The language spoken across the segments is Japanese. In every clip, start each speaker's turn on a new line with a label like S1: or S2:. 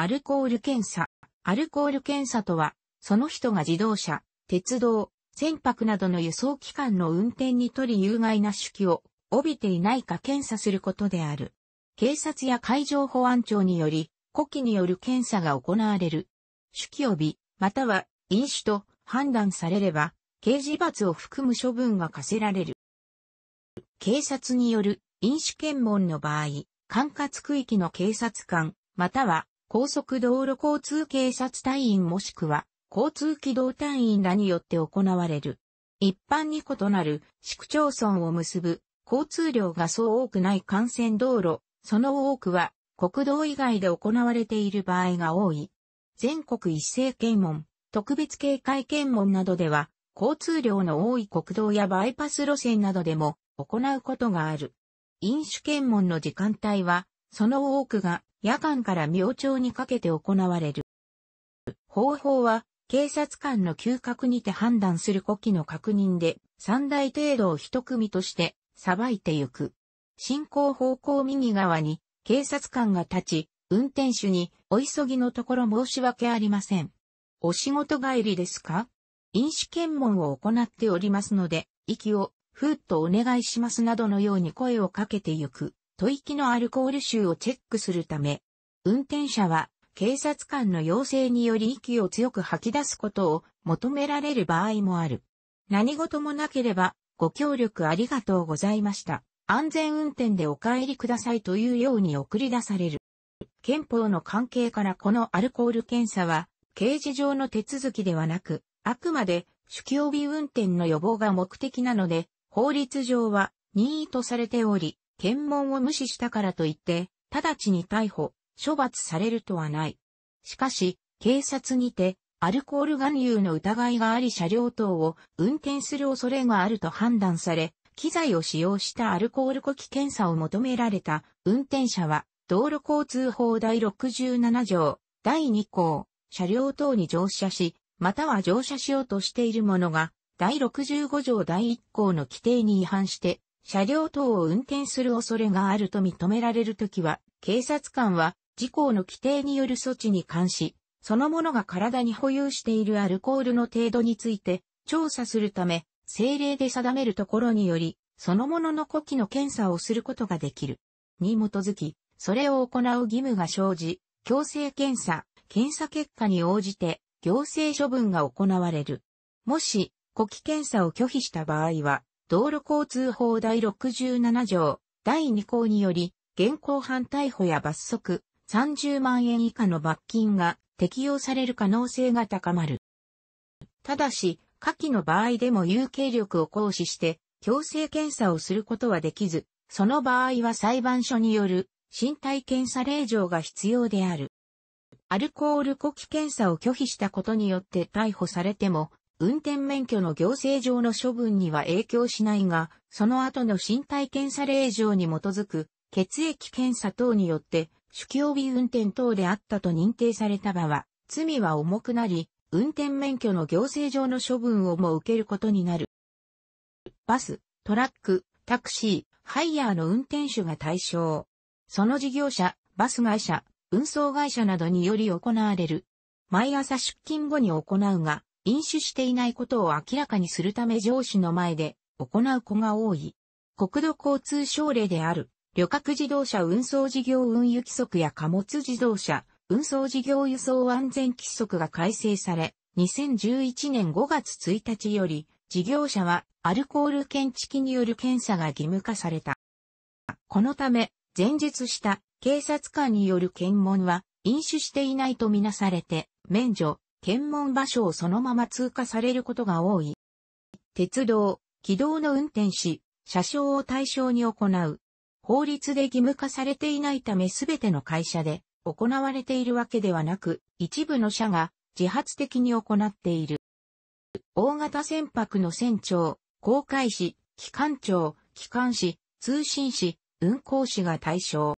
S1: アルコール検査。アルコール検査とは、その人が自動車、鉄道、船舶などの輸送機関の運転にとり有害な酒気を帯びていないか検査することである。警察や海上保安庁により、呼気による検査が行われる。酒気帯び、または飲酒と判断されれば、刑事罰を含む処分が課せられる。警察による飲酒検問の場合、管轄区域の警察官、または高速道路交通警察隊員もしくは交通機動隊員らによって行われる。一般に異なる市区町村を結ぶ交通量がそう多くない幹線道路、その多くは国道以外で行われている場合が多い。全国一斉検問、特別警戒検問などでは交通量の多い国道やバイパス路線などでも行うことがある。飲酒検問の時間帯はその多くが夜間から明朝にかけて行われる。方法は、警察官の嗅覚にて判断する呼気の確認で、三大程度を一組として、裁いてゆく。進行方向右側に、警察官が立ち、運転手に、お急ぎのところ申し訳ありません。お仕事帰りですか飲酒検問を行っておりますので、息を、ふーっとお願いしますなどのように声をかけてゆく。吐息のアルコール臭をチェックするため、運転者は警察官の要請により息を強く吐き出すことを求められる場合もある。何事もなければご協力ありがとうございました。安全運転でお帰りくださいというように送り出される。憲法の関係からこのアルコール検査は刑事上の手続きではなく、あくまで酒気帯び運転の予防が目的なので、法律上は任意とされており、検問を無視したからといって、直ちに逮捕、処罰されるとはない。しかし、警察にて、アルコール含有の疑いがあり車両等を運転する恐れがあると判断され、機材を使用したアルコール呼気検査を求められた運転者は、道路交通法第67条、第2項、車両等に乗車し、または乗車しようとしている者が、第65条第1項の規定に違反して、車両等を運転する恐れがあると認められるときは、警察官は、事項の規定による措置に関し、そのものが体に保有しているアルコールの程度について、調査するため、政令で定めるところにより、そのものの呼気の検査をすることができる。に基づき、それを行う義務が生じ、強制検査、検査結果に応じて、行政処分が行われる。もし、呼気検査を拒否した場合は、道路交通法第67条第2項により、現行犯逮捕や罰則30万円以下の罰金が適用される可能性が高まる。ただし、下記の場合でも有形力を行使して強制検査をすることはできず、その場合は裁判所による身体検査令状が必要である。アルコール呼気検査を拒否したことによって逮捕されても、運転免許の行政上の処分には影響しないが、その後の身体検査令状に基づく血液検査等によって、酒気帯運転等であったと認定された場は、罪は重くなり、運転免許の行政上の処分をも受けることになる。バス、トラック、タクシー、ハイヤーの運転手が対象。その事業者、バス会社、運送会社などにより行われる。毎朝出勤後に行うが、飲酒していないことを明らかにするため上司の前で行う子が多い。国土交通省令である、旅客自動車運送事業運輸規則や貨物自動車、運送事業輸送安全規則が改正され、2011年5月1日より、事業者はアルコール検知器による検査が義務化された。このため、前述した警察官による検問は飲酒していないとみなされて免除、検問場所をそのまま通過されることが多い。鉄道、軌道の運転士、車掌を対象に行う。法律で義務化されていないためすべての会社で行われているわけではなく、一部の社が自発的に行っている。大型船舶の船長、航海士、機関長、機関士、通信士、運航士が対象。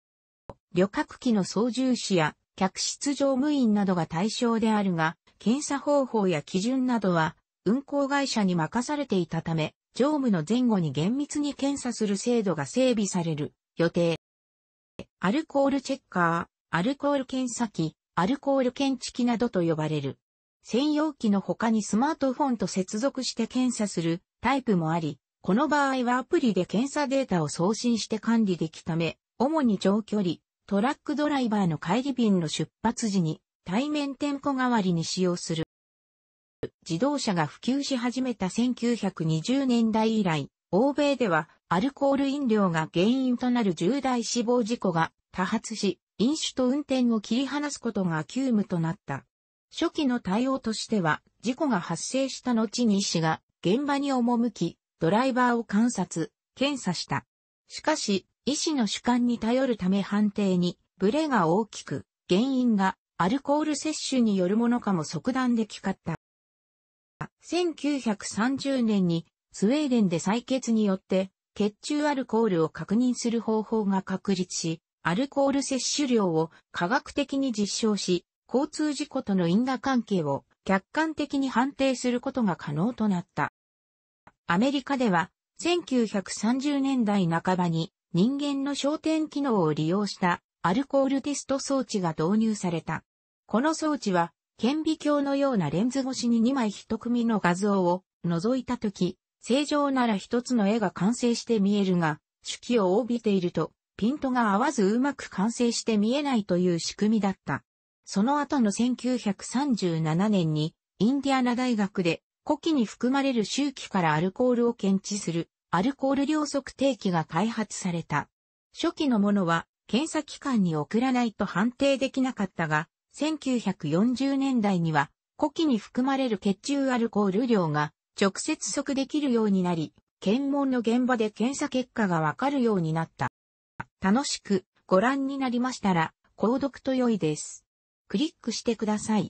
S1: 旅客機の操縦士や客室乗務員などが対象であるが、検査方法や基準などは、運航会社に任されていたため、乗務の前後に厳密に検査する制度が整備される予定。アルコールチェッカー、アルコール検査機、アルコール検知機などと呼ばれる。専用機の他にスマートフォンと接続して検査するタイプもあり、この場合はアプリで検査データを送信して管理できため、主に長距離、トラックドライバーの帰り便の出発時に対面店舗代わりに使用する。自動車が普及し始めた1920年代以来、欧米ではアルコール飲料が原因となる重大死亡事故が多発し、飲酒と運転を切り離すことが急務となった。初期の対応としては、事故が発生した後に医師が現場に赴き、ドライバーを観察、検査した。しかし、医師の主観に頼るため判定に、ブレが大きく、原因がアルコール摂取によるものかも即断できかった。1930年にスウェーデンで採血によって血中アルコールを確認する方法が確立し、アルコール摂取量を科学的に実証し、交通事故との因果関係を客観的に判定することが可能となった。アメリカでは1930年代半ばに人間の焦点機能を利用したアルコールテスト装置が導入された。この装置は、顕微鏡のようなレンズ越しに2枚1組の画像を覗いたとき、正常なら1つの絵が完成して見えるが、手記を帯びていると、ピントが合わずうまく完成して見えないという仕組みだった。その後の1937年に、インディアナ大学で、古希に含まれる周期からアルコールを検知する、アルコール量測定器が開発された。初期のものは、検査機関に送らないと判定できなかったが、1940年代には、呼気に含まれる血中アルコール量が直接測できるようになり、検問の現場で検査結果がわかるようになった。楽しくご覧になりましたら、購読と良いです。クリックしてください。